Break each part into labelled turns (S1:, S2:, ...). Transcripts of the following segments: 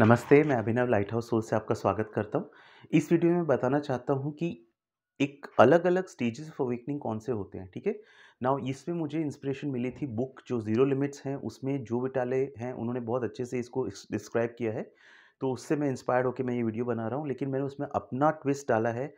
S1: नमस्ते मैं अभिनव light house soul से आपका स्वागत करता हूँ इस वीडियो में बताना चाहता हूँ कि एक अलग अलग स्टेजेस ऑफ अवेकनिंग कौन से होते हैं ठीक है नाउ इसमें मुझे इंस्पिरेशन मिली थी बुक जो ज़ीरो लिमिट्स हैं उसमें जो विटाले हैं उन्होंने बहुत अच्छे से इसको डिस्क्राइब किया है तो उससे मैं इंस्पायर्ड होकर मैं ये वीडियो बना रहा हूँ लेकिन मैंने उसमें अपना ट्विस्ट डाला है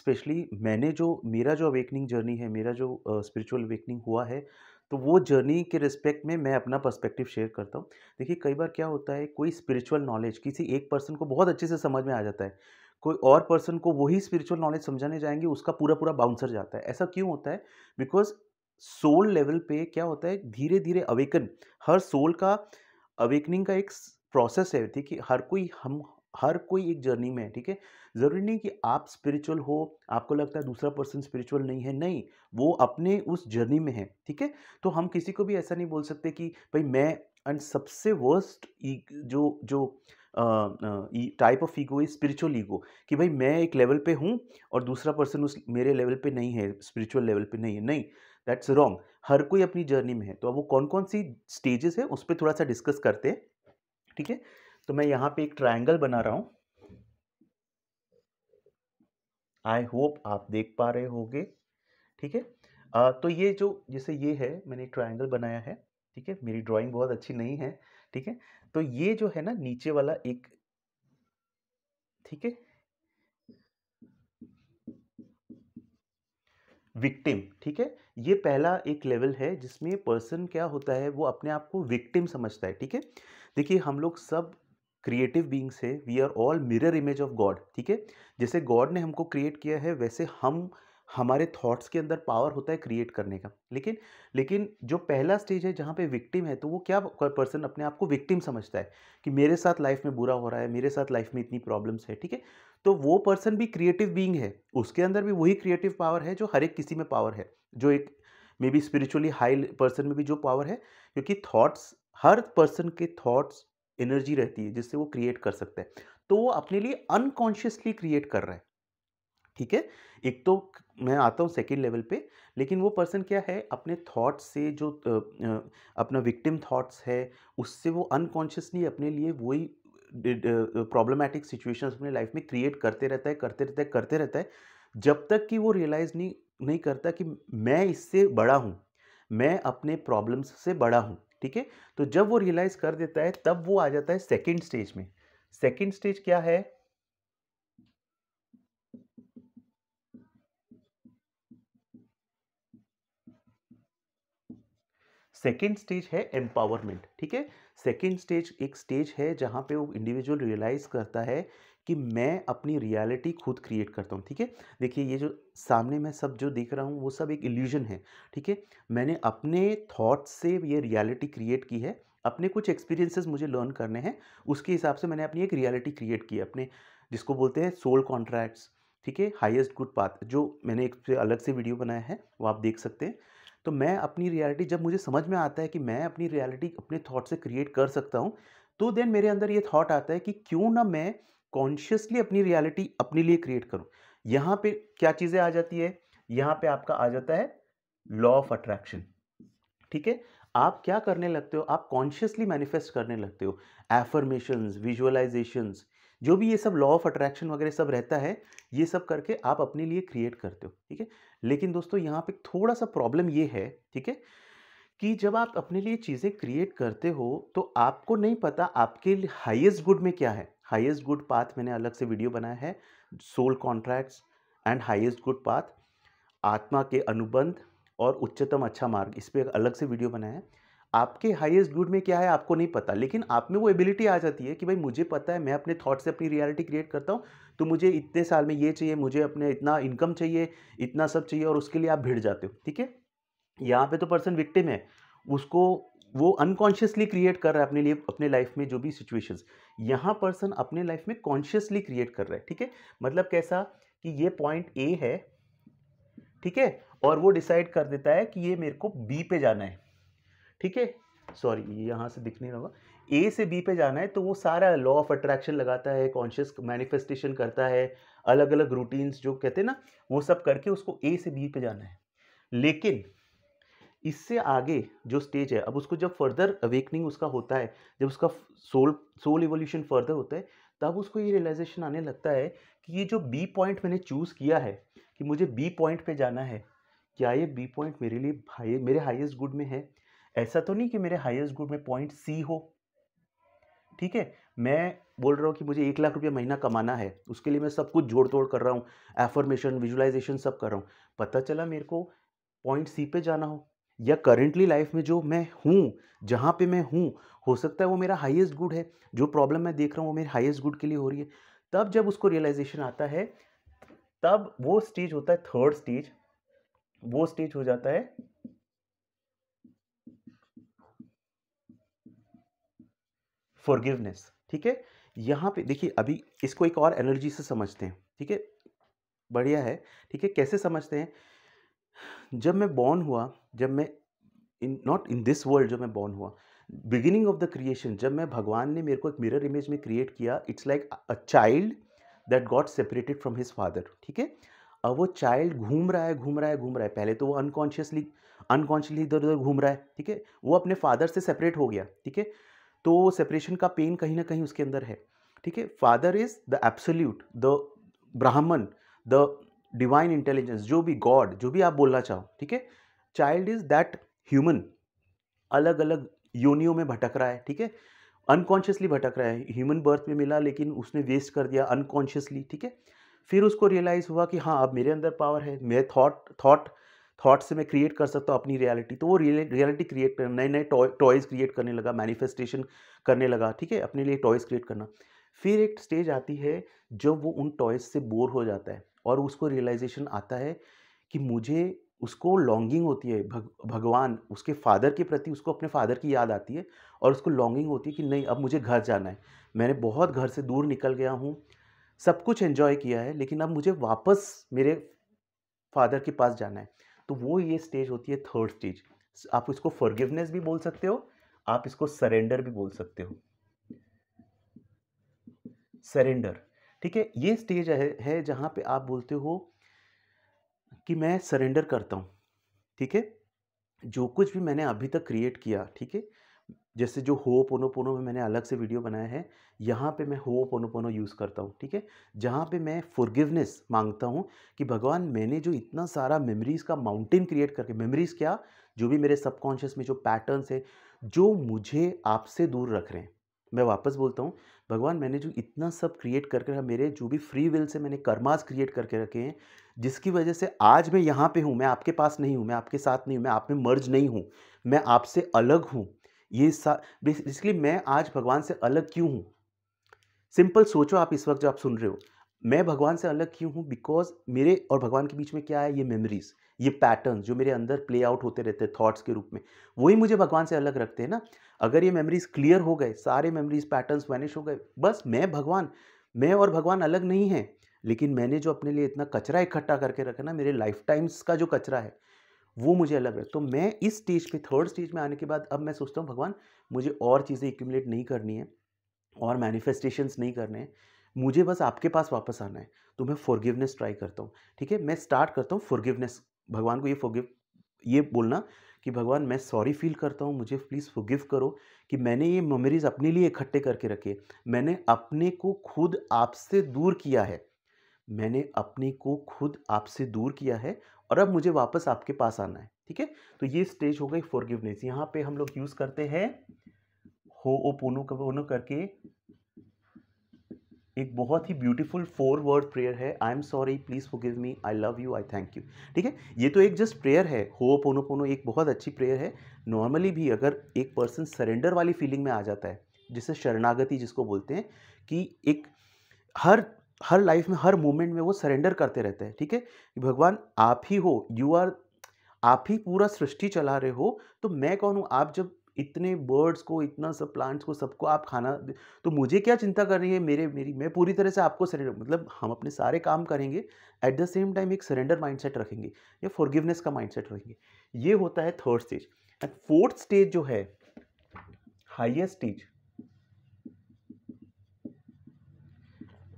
S1: स्पेशली मैंने जो मेरा जो अवेकनिंग जर्नी है मेरा जो स्पिरिचुअल अवेकनिंग हुआ है तो वो जर्नी के रिस्पेक्ट में मैं अपना पर्सपेक्टिव शेयर करता हूँ देखिए कई बार क्या होता है कोई स्पिरिचुअल नॉलेज किसी एक पर्सन को बहुत अच्छे से समझ में आ जाता है कोई और पर्सन को वही स्पिरिचुअल नॉलेज समझाने जाएंगे उसका पूरा पूरा बाउंसर जाता है ऐसा क्यों होता है बिकॉज सोल लेवल पे क्या होता है धीरे धीरे अवेकन हर सोल का अवेकनिंग का एक प्रोसेस है थी कि हर कोई हम हर कोई एक जर्नी में है ठीक है ज़रूरी नहीं कि आप स्पिरिचुअल हो आपको लगता है दूसरा पर्सन स्पिरिचुअल नहीं है नहीं वो अपने उस जर्नी में है ठीक है तो हम किसी को भी ऐसा नहीं बोल सकते कि भाई मैं एंड सबसे वर्स्ट e-, जो जो type of ego is spiritual ego कि भाई मैं एक लेवल पे हूँ और दूसरा पर्सन उस मेरे लेवल पे नहीं है स्पिरिचुअल लेवल पे नहीं है नहीं दैट्स रॉन्ग हर कोई अपनी जर्नी में है तो अब वो कौन कौन सी स्टेजेस है उस पर थोड़ा सा डिस्कस करते हैं ठीक है तो मैं यहां पे एक ट्रायंगल बना रहा हूं आई होप आप देख पा रहे होंगे ठीक है तो ये जो जैसे ये है मैंने ट्रायंगल बनाया है ठीक है मेरी ड्राइंग बहुत अच्छी नहीं है ठीक है तो ये जो है ना नीचे वाला एक ठीक है विक्टिम ठीक है ये पहला एक लेवल है जिसमें पर्सन क्या होता है वो अपने आप को विक्टिम समझता है ठीक है देखिए हम लोग सब क्रिएटिव बींग्स है we are all mirror image of God ठीक है जैसे गॉड ने हमको क्रिएट किया है वैसे हम हमारे थॉट्स के अंदर पावर होता है क्रिएट करने का लेकिन लेकिन जो पहला स्टेज है जहाँ पे विक्टिम है तो वो क्या पर्सन अपने आप को विक्टिम समझता है कि मेरे साथ लाइफ में बुरा हो रहा है मेरे साथ लाइफ में इतनी प्रॉब्लम्स है ठीक है तो वो पर्सन भी क्रिएटिव बीइंग है उसके अंदर भी वही क्रिएटिव पावर है जो हर एक किसी में पावर है जो एक may be spiritually high person में भी जो पावर है क्योंकि थाट्स हर पर्सन के थॉट्स एनर्जी रहती है जिससे वो क्रिएट कर सकते हैं तो वो अपने लिए अनकॉन्शियसली क्रिएट कर रहे हैं ठीक है एक तो मैं आता हूँ सेकेंड लेवल पे लेकिन वो पर्सन क्या है अपने थॉट्स से जो अपना विक्टिम थॉट्स है उससे वो अनकॉन्शियसली अपने लिए वही प्रॉब्लमेटिक सिचुएशंस अपने लाइफ में क्रिएट करते रहता है करते रहता है करते रहता है जब तक कि वो रियलाइज़ नहीं नहीं करता कि मैं इससे बड़ा हूँ मैं अपने प्रॉब्लम्स से बड़ा हूँ ठीक है तो जब वो रियलाइज कर देता है तब वो आ जाता है सेकेंड स्टेज में सेकेंड स्टेज क्या है सेकेंड स्टेज है एम्पावरमेंट ठीक है सेकेंड स्टेज एक स्टेज है जहां पे वो इंडिविजुअल रियलाइज करता है कि मैं अपनी रियलिटी खुद क्रिएट करता हूँ ठीक है देखिए ये जो सामने मैं सब जो देख रहा हूँ वो सब एक इल्यूजन है ठीक है मैंने अपने थॉट्स से ये रियलिटी क्रिएट की है अपने कुछ एक्सपीरियंसेस मुझे लर्न करने हैं उसके हिसाब से मैंने अपनी एक रियलिटी क्रिएट की है अपने जिसको बोलते हैं सोल कॉन्ट्रैक्ट्स ठीक है हाइएस्ट गुड पाथ जो मैंने एक अलग से वीडियो बनाया है वो आप देख सकते हैं तो मैं अपनी रियलिटी जब मुझे समझ में आता है कि मैं अपनी रियलिटी अपने थॉट से क्रिएट कर सकता हूँ तो देन मेरे अंदर ये थॉट आता है कि क्यों ना मैं कॉन्शियसली अपनी रियलिटी अपने लिए क्रिएट करो यहाँ पे क्या चीज़ें आ जाती है यहाँ पे आपका आ जाता है लॉ ऑफ अट्रैक्शन ठीक है आप क्या करने लगते हो आप कॉन्शियसली मैनिफेस्ट करने लगते हो एफर्मेशंस विजुअलाइजेशंस जो भी ये सब लॉ ऑफ अट्रैक्शन वगैरह सब रहता है ये सब करके आप अपने लिए क्रिएट करते हो ठीक है लेकिन दोस्तों यहाँ पे थोड़ा सा प्रॉब्लम ये है ठीक है कि जब आप अपने लिए चीज़ें क्रिएट करते हो तो आपको नहीं पता आपके हाइएस्ट गुड में क्या है हाईएस्ट गुड पाथ मैंने अलग से वीडियो बनाया है soul contracts and highest good path आत्मा के अनुबंध और उच्चतम अच्छा मार्ग इस पर अलग से वीडियो बनाया है आपके हाईएस्ट गुड में क्या है आपको नहीं पता लेकिन आप में वो एबिलिटी आ जाती है कि भाई मुझे पता है मैं अपने थॉट से अपनी रियलिटी क्रिएट करता हूँ तो मुझे इतने साल में ये चाहिए मुझे अपने इतना इनकम चाहिए इतना सब चाहिए और उसके लिए आप भिड़ जाते हो ठीक है यहाँ पे तो पर्सन विक्टिम है उसको वो अनकॉन्शियसली क्रिएट कर रहा है अपने लिए अपने लाइफ में जो भी सिचुएशंस यहाँ पर्सन अपने लाइफ में कॉन्शियसली क्रिएट कर रहा है ठीक है मतलब कैसा कि ये पॉइंट ए है ठीक है और वो डिसाइड कर देता है कि ये मेरे को बी पे जाना है ठीक है सॉरी ये यहाँ से दिख नहीं रहा ए से बी पे जाना है तो वो सारा लॉ ऑफ अट्रैक्शन लगाता है कॉन्शियस मैनिफेस्टेशन करता है अलग अलग रूटीन्स जो कहते हैं ना वो सब करके उसको ए से बी पे जाना है लेकिन इससे आगे जो स्टेज है अब उसको जब फर्दर अवेकनिंग उसका होता है जब उसका सोल सोल इवोल्यूशन फर्दर होता है तब उसको ये रियलाइजेशन आने लगता है कि ये जो बी पॉइंट मैंने चूज़ किया है कि मुझे बी पॉइंट पे जाना है क्या ये बी पॉइंट मेरे लिए हाई मेरे हाईएस्ट गुड में है ऐसा तो नहीं कि मेरे हाईएस्ट गुड में पॉइंट सी हो ठीक है मैं बोल रहा हूँ कि मुझे एक लाख रुपया महीना कमाना है उसके लिए मैं सब कुछ जोड़ तोड़ कर रहा हूँ एफर्मेशन विजुलाइजेशन सब कर रहा हूँ पता चला मेरे को पॉइंट सी पे जाना हो या करेंटली लाइफ में जो मैं हूँ जहाँ पे मैं हूँ हो सकता है वो मेरा हाईएस्ट गुड है जो प्रॉब्लम मैं देख रहा हूँ वो मेरे हाईएस्ट गुड के लिए हो रही है तब जब उसको रियलाइजेशन आता है तब वो स्टेज होता है थर्ड स्टेज वो स्टेज हो जाता है फॉरगिवनेस ठीक है यहाँ पे देखिए अभी इसको एक और एनर्जी से समझते हैं ठीक है बढ़िया है ठीक है कैसे समझते हैं जब मैं बॉर्न हुआ जब मैं in not in this world जब मैं बॉर्न हुआ बिगिनिंग ऑफ द क्रिएशन जब मैं भगवान ने मेरे को एक मिरर इमेज में क्रिएट किया it's like a child that got separated from his father ठीक है अब वो चाइल्ड घूम रहा है घूम रहा है घूम रहा है पहले तो वो अनकॉन्शियसली अनकॉन्शियसली इधर उधर घूम रहा है ठीक है वो अपने फादर से सेपरेट हो गया ठीक है तो सेपरेशन का पेन कहीं ना कहीं उसके अंदर है ठीक है father is the absolute the Brahman the divine intelligence जो भी गॉड जो भी आप बोलना चाहो ठीक है चाइल्ड इज दैट ह्यूमन अलग अलग योनियों में भटक रहा है ठीक है अनकॉन्शियसली भटक रहा है ह्यूमन बर्थ में मिला लेकिन उसने वेस्ट कर दिया अनकॉन्शियसली ठीक है फिर उसको रियलाइज़ हुआ कि हाँ अब मेरे अंदर पावर है मैं थॉट थॉट थॉट से मैं क्रिएट कर सकता हूँ अपनी रियलिटी तो वो रियलिटी क्रिएट कर नए नए टॉयज़ क्रिएट करने लगा मैनिफेस्टेशन करने लगा ठीक है अपने लिए टॉयज़ क्रिएट करना फिर एक स्टेज आती है जब वो उन टॉयज़ से बोर हो जाता है और उसको रियलाइजेशन आता है कि मुझे उसको लॉन्गिंग होती है भग, भगवान उसके फादर के प्रति उसको अपने फादर की याद आती है और उसको लॉन्गिंग होती है कि नहीं अब मुझे घर जाना है मैंने बहुत घर से दूर निकल गया हूँ सब कुछ एंजॉय किया है लेकिन अब मुझे वापस मेरे फादर के पास जाना है तो वो ये स्टेज होती है थर्ड स्टेज आप इसको फॉरगिवनेस भी बोल सकते हो आप इसको सरेंडर भी बोल सकते हो सरेंडर ठीक है ये स्टेज है, है जहाँ पे आप बोलते हो कि मैं सरेंडर करता हूँ ठीक है जो कुछ भी मैंने अभी तक क्रिएट किया ठीक है जैसे जो हो पोनो पोनो में मैंने अलग से वीडियो बनाया है यहाँ पे मैं हो पोनो पोनो यूज़ करता हूँ ठीक है जहाँ पे मैं फॉरगिवनेस मांगता हूँ कि भगवान मैंने जो इतना सारा मेमोरीज़ का माउंटेन क्रिएट करके मेमोरीज़ क्या जो भी मेरे सबकॉन्शियस में जो पैटर्न्स हैं जो मुझे आपसे दूर रख रहे हैं मैं वापस बोलता हूँ भगवान मैंने जो इतना सब क्रिएट करके रखा मेरे जो भी फ्री विल से मैंने कर्मास क्रिएट करके रखे हैं जिसकी वजह से आज मैं यहाँ पे हूँ मैं आपके पास नहीं हूँ मैं आपके साथ नहीं हूँ मैं आप में मर्ज नहीं हूँ मैं आपसे अलग हूँ ये इसलिए मैं आज भगवान से अलग क्यों हूँ सिंपल सोचो आप इस वक्त जो आप सुन रहे हो मैं भगवान से अलग क्यों हूँ बिकॉज मेरे और भगवान के बीच में क्या है ये मेमरीज ये पैटर्न जो मेरे अंदर प्ले आउट होते रहते हैं थॉट्स के रूप में वही मुझे भगवान से अलग रखते हैं ना अगर ये मेमरीज क्लियर हो गए सारे मेमोरीज पैटर्न मैनेज हो गए बस मैं भगवान मैं और भगवान अलग नहीं है लेकिन मैंने जो अपने लिए इतना कचरा इकट्ठा करके रखा ना मेरे लाइफ टाइम्स का जो कचरा है वो मुझे अलग है तो मैं इस स्टेज पे थर्ड स्टेज में आने के बाद अब मैं सोचता हूँ भगवान मुझे और चीज़ें एक्यूमलेट नहीं करनी है और मैनिफेस्टेशंस नहीं करने हैं मुझे बस आपके पास वापस आना है तो मैं फॉरगिवनेस ट्राई करता हूँ ठीक है मैं स्टार्ट करता हूँ फॉरगिवनेस भगवान को ये फोगिव ये बोलना कि भगवान मैं सॉरी फील करता हूँ मुझे प्लीज़ फोगिव करो कि मैंने ये मेमोरीज अपने लिए इकट्ठे करके रखे मैंने अपने को खुद आपसे दूर किया है मैंने अपने को खुद आपसे दूर किया है और अब मुझे वापस आपके पास आना है ठीक है तो ये स्टेज हो गई फॉरगिवनेस यहाँ पे हम लोग यूज़ करते हैं हो ओ पोनो करके एक बहुत ही ब्यूटीफुल फोर वर्ड प्रेयर है I am sorry please forgive me I love you I thank you ठीक है ये तो एक जस्ट प्रेयर है हो पोनो पोनो एक बहुत अच्छी प्रेयर है नॉर्मली भी अगर एक पर्सन सरेंडर वाली फीलिंग में आ जाता है जिसे शरणागति जिसको बोलते हैं कि एक हर हर लाइफ में हर मोमेंट में वो सरेंडर करते रहते हैं ठीक है भगवान आप ही हो यू आर आप ही पूरा सृष्टि चला रहे हो तो मैं कौन हूँ आप जब इतने बर्ड्स को इतना सब प्लांट्स को सबको आप खाना तो मुझे क्या चिंता कर रही है मेरे मेरी मैं पूरी तरह से आपको सरेंडर मतलब हम अपने सारे काम करेंगे एट द सेम टाइम एक सरेंडर माइंडसेट रखेंगे या फॉरगिवनेस का माइंडसेट रखेंगे ये होता है third stage and fourth stage जो है हाइएस्ट स्टेज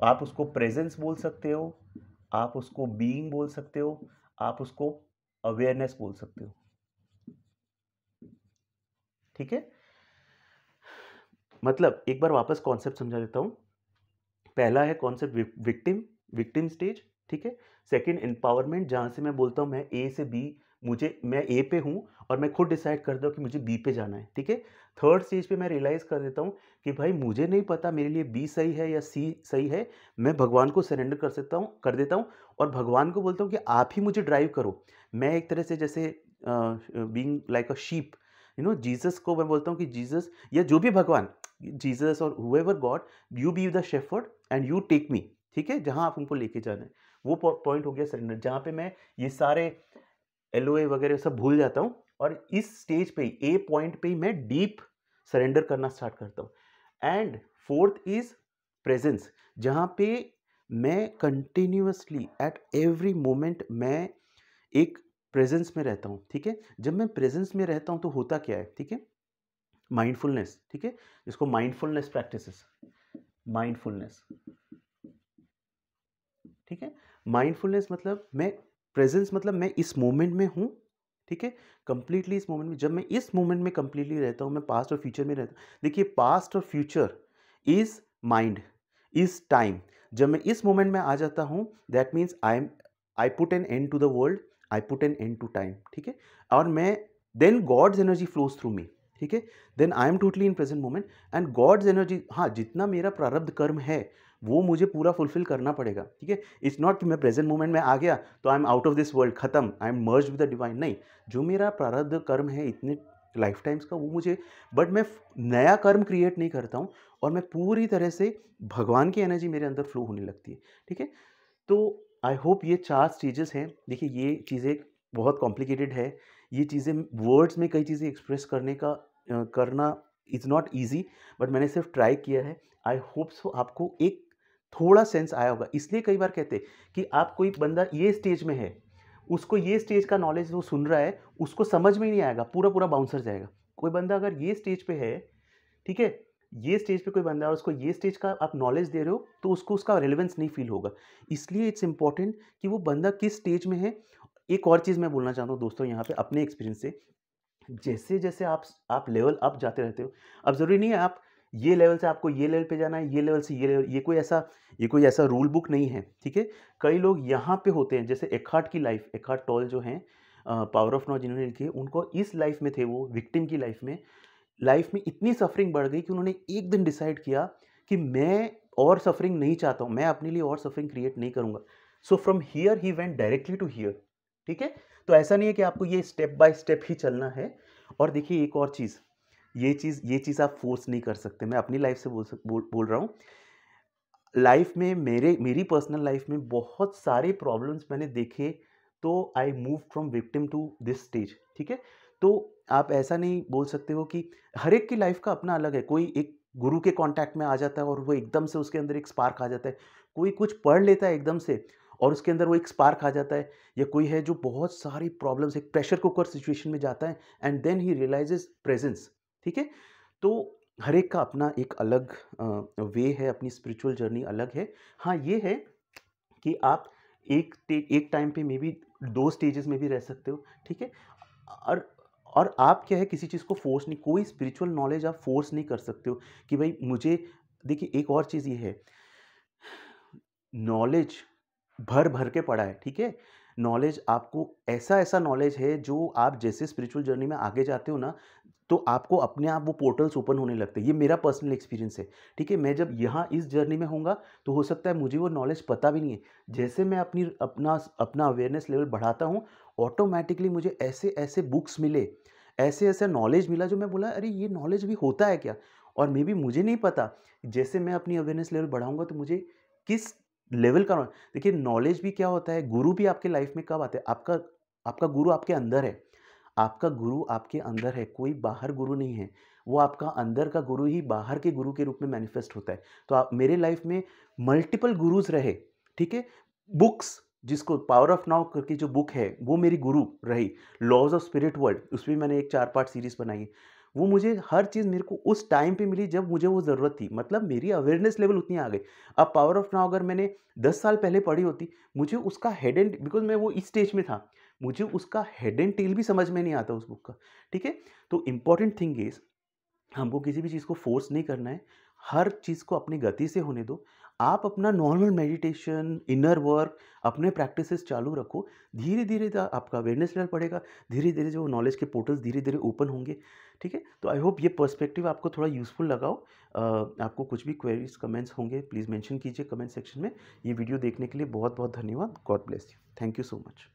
S1: आप उसको प्रेजेंस बोल सकते हो आप उसको बीइंग बोल सकते हो आप उसको अवेयरनेस बोल सकते हो ठीक है मतलब एक बार वापस कॉन्सेप्ट समझा देता हूँ पहला है कॉन्सेप्ट विक्टिम विक्टिम स्टेज ठीक है सेकंड एम्पावरमेंट जहाँ से मैं बोलता हूँ मैं ए से बी मुझे मैं ए पे हूँ और मैं खुद डिसाइड करता हूँ कि मुझे बी पे जाना है ठीक है थर्ड स्टेज पे मैं रियलाइज़ कर देता हूँ कि भाई मुझे नहीं पता मेरे लिए बी सही है या सी सही है मैं भगवान को सरेंडर कर सकता हूँ कर देता हूँ और भगवान को बोलता हूँ कि आप ही मुझे ड्राइव करो मैं एक तरह से जैसे being like a sheep you know Jesus को मैं बोलता हूँ कि जीसस या जो भी भगवान जीसस और whoever God you be the shepherd and you take me ठीक है जहाँ आप हमको लेके जाना है वो पॉइंट हो गया सरेंडर जहाँ पे मैं ये सारे एल वगैरह सब भूल जाता हूँ और इस स्टेज पे ए पॉइंट पे ही मैं डीप सरेंडर करना स्टार्ट करता हूँ एंड फोर्थ इज प्रेजेंस जहाँ पे मैं कंटिन्यूसली एट एवरी मोमेंट मैं एक प्रेजेंस में रहता हूँ ठीक है जब मैं प्रेजेंस में रहता हूँ तो होता क्या है ठीक है माइंडफुलनेस ठीक है इसको माइंडफुलनेस प्रैक्टिसेस माइंडफुलनेस ठीक है माइंडफुलनेस मतलब मैं प्रेजेंस मतलब मैं इस मोमेंट में हूँ ठीक है कंप्लीटली इस मोमेंट में जब मैं इस मोमेंट में कंप्लीटली रहता हूँ मैं पास्ट और फ्यूचर में रहता हूँ देखिए पास्ट और future is mind is time जब मैं इस मोमेंट में आ जाता हूँ that means I am I put an end to the world I put an end to time ठीक है और मैं then God's energy flows through me ठीक है then I am totally in present moment and God's energy हाँ जितना मेरा प्रारब्ध कर्म है वो मुझे पूरा फुलफिल करना पड़ेगा ठीक है इट्स नॉट कि मैं प्रेजेंट मोमेंट में आ गया तो I am out of this world खत्म I am merge with the divine नहीं जो मेरा प्रारब्ध कर्म है इतने लाइफ टाइम्स का वो मुझे बट मैं नया कर्म क्रिएट नहीं करता हूँ और मैं पूरी तरह से भगवान की एनर्जी मेरे अंदर फ्लो होने लगती है ठीक है तो आई होप ये चार स्टेजेस हैं देखिए ये चीज़ें बहुत कॉम्प्लिकेटेड है ये चीज़ें वर्ड्स में कई चीज़ें एक्सप्रेस करने का करना इज़ नॉट ईजी बट मैंने सिर्फ ट्राई किया है आई होप सो आपको एक थोड़ा सेंस आया होगा इसलिए कई बार कहते कि आप कोई बंदा ये स्टेज में है उसको ये स्टेज का नॉलेज वो सुन रहा है उसको समझ में ही नहीं आएगा पूरा पूरा बाउंसर जाएगा कोई बंदा अगर ये स्टेज पे है ठीक है ये स्टेज पे कोई बंदा है और उसको ये स्टेज का आप नॉलेज दे रहे हो तो उसको उसका रिलेवेंस नहीं फील होगा इसलिए इट्स इंपॉर्टेंट कि वो बंदा किस स्टेज में है एक और चीज़ मैं बोलना चाहता हूँ दोस्तों यहाँ पे अपने एक्सपीरियंस से जैसे जैसे आप आप लेवल अप जाते रहते हो अब ज़रूरी नहीं है आप ये लेवल से आपको ये लेवल पे जाना है ये लेवल से ये लेवल ये कोई ऐसा ये कोई ऐसा रूल बुक नहीं है ठीक है कई लोग यहाँ पे होते हैं जैसे एकाट की लाइफ एकाट टॉल जो हैं पावर ऑफ नॉ जिन्होंने लिखी उनको इस लाइफ में थे वो विक्टिम की लाइफ में लाइफ में इतनी सफरिंग बढ़ गई कि उन्होंने एक दिन डिसाइड किया कि मैं और सफरिंग नहीं चाहता हूँ मैं अपने लिए और सफरिंग क्रिएट नहीं करूँगा so from here he went directly to here ठीक है तो ऐसा नहीं है कि आपको ये स्टेप बाय स्टेप ही चलना है और देखिए एक और चीज़ ये चीज़ ये चीज़ आप फोर्स नहीं कर सकते मैं अपनी लाइफ से बोल सक बोल, बोल रहा हूँ लाइफ में मेरे मेरी पर्सनल लाइफ में बहुत सारे प्रॉब्लम्स मैंने देखे तो I move from victim to this stage ठीक है तो आप ऐसा नहीं बोल सकते हो कि हर एक की लाइफ का अपना अलग है कोई एक गुरु के कांटेक्ट में आ जाता है और वो एकदम से उसके अंदर एक स्पार्क आ जाता है कोई कुछ पढ़ लेता है एकदम से और उसके अंदर वो एक स्पार्क आ जाता है या कोई है जो बहुत सारी प्रॉब्लम्स एक प्रेशर कुकर सिचुएशन में जाता है and then he realises presence ठीक है तो हर एक का अपना एक अलग वे है अपनी स्पिरिचुअल जर्नी अलग है हाँ ये है कि आप एक एक टाइम पे मे बी दो स्टेजेस में भी रह सकते हो ठीक है और और आप क्या है किसी चीज़ को फोर्स नहीं कोई स्पिरिचुअल नॉलेज आप फोर्स नहीं कर सकते हो कि भाई मुझे देखिए एक और चीज़ ये है नॉलेज भर भर के पड़ा है ठीक है नॉलेज आपको ऐसा ऐसा नॉलेज है जो आप जैसे स्पिरिचुअल जर्नी में आगे जाते हो ना तो आपको अपने आप वो पोर्टल्स ओपन होने लगते हैं ये मेरा पर्सनल एक्सपीरियंस है ठीक है मैं जब यहाँ इस जर्नी में होऊंगा तो हो सकता है मुझे वो नॉलेज पता भी नहीं है जैसे मैं अपनी अपना अपना अवेयरनेस लेवल बढ़ाता हूँ ऑटोमेटिकली मुझे ऐसे ऐसे बुक्स मिले ऐसे ऐसे नॉलेज मिला जो मैं बोला अरे ये नॉलेज भी होता है क्या और मे बी मुझे नहीं पता जैसे मैं अपनी अवेयरनेस लेवल बढ़ाऊंगा तो मुझे किस लेवल का देखिए नॉलेज भी क्या होता है गुरु भी आपके लाइफ में कब आते हैं आपका आपका गुरु आपके अंदर है आपका गुरु आपके अंदर है कोई बाहर गुरु नहीं है वो आपका अंदर का गुरु ही बाहर के गुरु के रूप में मैनिफेस्ट होता है तो आप मेरे लाइफ में मल्टीपल गुरुज रहे ठीक है बुक्स जिसको पावर ऑफ नाउ करके जो बुक है वो मेरी गुरु रही लॉज ऑफ स्पिरिट वर्ल्ड उसमें मैंने एक चार पार्ट सीरीज बनाई है वो मुझे हर चीज़ मेरे को उस टाइम पे मिली जब मुझे वो ज़रूरत थी मतलब मेरी अवेयरनेस लेवल उतनी आ गई अब पावर ऑफ नाउ अगर मैंने दस साल पहले पढ़ी होती मुझे उसका हेड एंड बिकॉज मैं वो इस स्टेज में था मुझे उसका हेड एंड टेल भी समझ में नहीं आता उस बुक का ठीक है तो इम्पॉर्टेंट थिंग इज़ हमको किसी भी चीज़ को फोर्स नहीं करना है हर चीज़ को अपनी गति से होने दो आप अपना नॉर्मल मेडिटेशन इनर वर्क अपने प्रैक्टिसेस चालू रखो धीरे धीरे आपका अवेयरनेस लेवल पड़ेगा धीरे धीरे जो नॉलेज के पोर्टल्स धीरे धीरे ओपन होंगे ठीक है तो आई होप ये पर्सपेक्टिव आपको थोड़ा यूज़फुल लगाओ आपको कुछ भी क्वेरीज कमेंट्स होंगे प्लीज़ मैंशन कीजिए कमेंट सेक्शन में ये वीडियो देखने के लिए बहुत बहुत धन्यवाद God bless you thank you so much